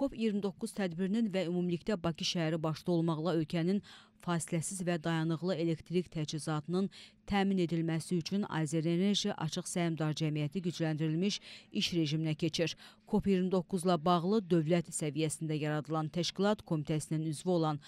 COP29 tədbirinin və ümumilikdə Bakı şəhəri başda olmaqla ölkənin fasiləsiz və dayanıqlı elektrik təchizatının təmin edilməsi üçün Azərenerji Açıq Səhmdar Cəmiyyəti gücləndirilmiş iş rejiminə keçir. COP29-la bağlı dövlət səviyyəsində yaradılan təşkilat komitəsinin üzvü olan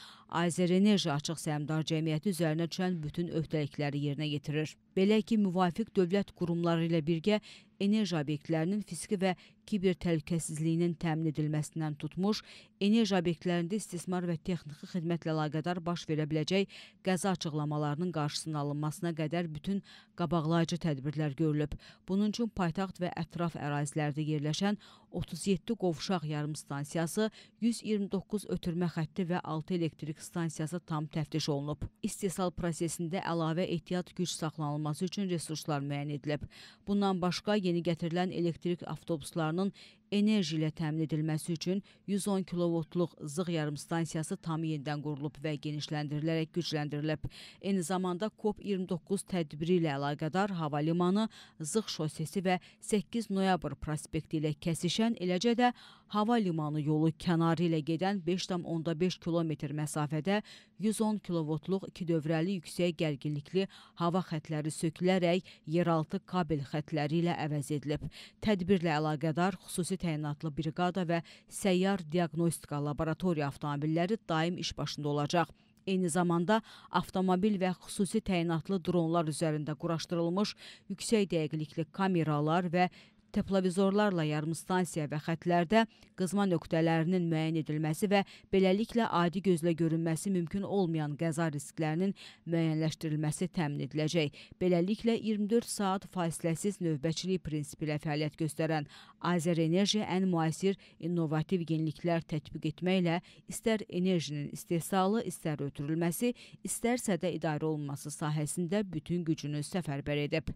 Azərenerji Açıq Səhmdar Cəmiyyəti üzərinə düşən bütün öhdəlikləri yerinə yetirir. Belə ki, müvafiq dövlət qurumları ilə birgə enerji obyektlərinin fiziki və kiber təhlükəsizliyinin təmin edilməsindən tutmuş, enerji obyektlərində istismar və texniki xidmətlə əlaqədar baş verən verilə biləcək qəza açıqlamalarının qarşısının alınmasına qədər bütün qabaqlayıcı tədbirlər görülüb. Bunun üçün paytaxt və ətraf ərazilərdə yerləşən 37 qovşaq yarımstansiyası, 129 ötürmə xətti və 6 elektrik stansiyası tam təftiş olunub. İstehsal prosesində əlavə ehtiyat güc saxlanılması üçün resurslar müəyyən edilib. Bundan başqa yeni gətirilən elektrik avtobuslarının enerji ilə təmin edilməsi üçün 110 kilovoltluq zığ yarımstansiyası tam yenidən qurulub və genişləndirilərək gücləndirilib. Eyni zamanda COP29 tədbiri ilə əlaqədar hava limanı, zığ şosesi və 8 noyabr prospekti ilə kəsişən keçən, eləcə də hava limanı yolu kənarı ilə gedən 5,5 km məsafədə 110 kilovoltluq ikidövrəli yüksək gərginlikli hava xətləri sökülərək yeraltı kabel xətləri ilə əvəz edilib. Tədbirlə əlaqədar xüsusi təyinatlı briqada və səyyar diaqnostika laboratoriya avtomobilləri daim iş başında olacaq. Eyni zamanda avtomobil və xüsusi təyinatlı dronlar üzərində quraşdırılmış yüksək dəqiqlikli kameralar və teplovizorlarla yarımstansiya və xətlərdə qızma nöqtələrinin müəyyən edilməsi və beləliklə adi gözlə görünməsi mümkün olmayan qəza risklərinin müəyyənləşdirilməsi təmin ediləcək. Beləliklə 24 saat fasiləsiz növbəçilik prinsipi ilə fəaliyyət göstərən Azərenerji ən müasir innovativ yeniliklər tətbiq etməklə istər enerjinin istehsalı, istər ötürülməsi, istərsə də idarə olunması sahəsində bütün gücünü səfərbər edib.